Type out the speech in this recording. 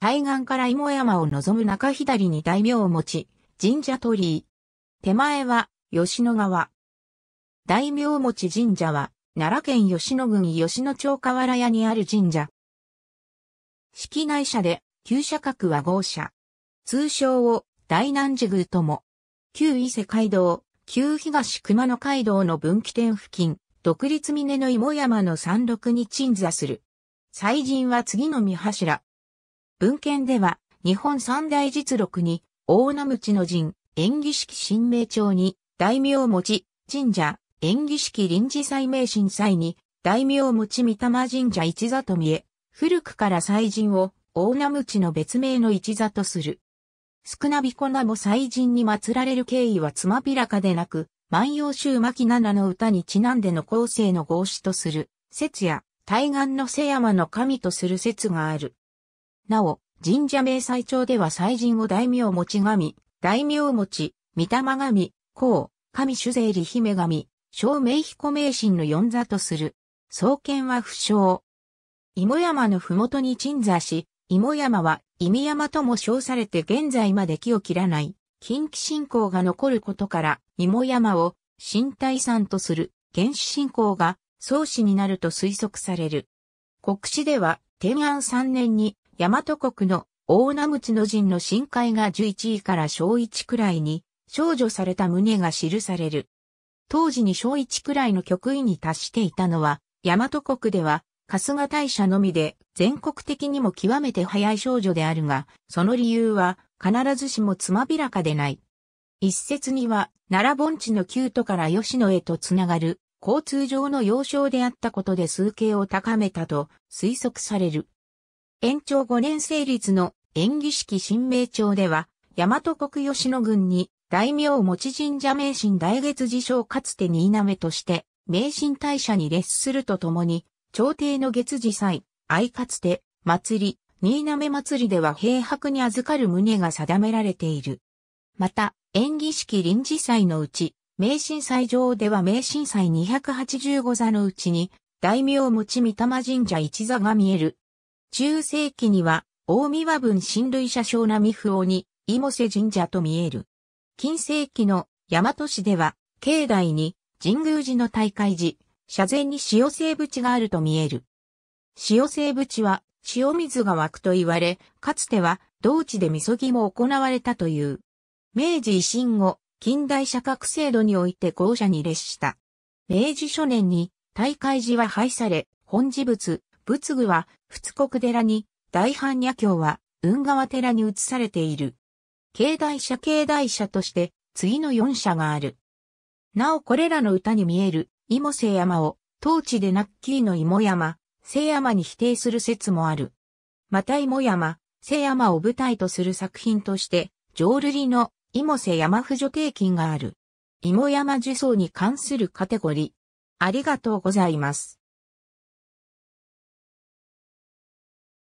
対岸から芋山を望む中左に大名を持ち、神社鳥居。手前は、吉野川。大名持ち神社は、奈良県吉野郡吉野町河原屋にある神社。式内社で、旧社格は豪社。通称を、大南寺宮とも。旧伊勢街道、旧東熊野街道の分岐点付近、独立峰の芋山の山麓に鎮座する。祭神は次の三柱。文献では、日本三大実録に、大名口の陣、演技式神明帳に、大名持ち、神社、演技式臨時祭名神祭に、大名持ち三玉神社一座と見え、古くから祭神を、大名口の別名の一座とする。少なびこなも祭神に祀られる経緯はつまびらかでなく、万葉集牧七の歌にちなんでの後世の合詞とする、説や、対岸の瀬山の神とする説がある。なお、神社名祭帳では祭神を大名持ち神、大名持ち、御霊神、皇、神主税理姫神、小名彦名神の四座とする。創建は不詳。芋山のふもとに鎮座し、芋山は芋山とも称されて現在まで木を切らない、近畿信仰が残ることから、芋山を新体山とする原始信仰が創始になると推測される。国史では、天安三年に大和国の大名口の陣の深海が11位から小1くらいに、少女された旨が記される。当時に小1くらいの局位に達していたのは、大和国では、春日大社のみで、全国的にも極めて早い少女であるが、その理由は、必ずしもつまびらかでない。一説には、奈良盆地の旧都から吉野へとつながる、交通上の要衝であったことで数形を高めたと推測される。延長5年成立の演技式新名帳では、大和国吉野郡に大名持神社名神大月寺賞かつて新滑として、名神大社に列するとともに、朝廷の月寺祭、相かつて、祭り、新滑祭りでは平白に預かる旨が定められている。また、演技式臨時祭のうち、名神祭上では名神祭285座のうちに、大名持三玉神社一座が見える、中世紀には、大宮分文親類者小並不王に、伊茂瀬神社と見える。近世紀の大和市では、境内に神宮寺の大会寺、社前に塩生淵があると見える。塩生淵は塩水が湧くと言われ、かつては同地でみそぎも行われたという。明治維新後、近代社格制度において校舎に列した。明治初年に大会寺は廃され、本寺仏、仏具は仏国寺に、大般若経は雲川寺に移されている。境内社境内社として次の四社がある。なおこれらの歌に見える芋瀬山を当地でナッキーの芋山、聖山に否定する説もある。また芋山、聖山を舞台とする作品として、浄瑠璃の芋瀬山婦助定金がある。芋山受層に関するカテゴリー。ありがとうございます。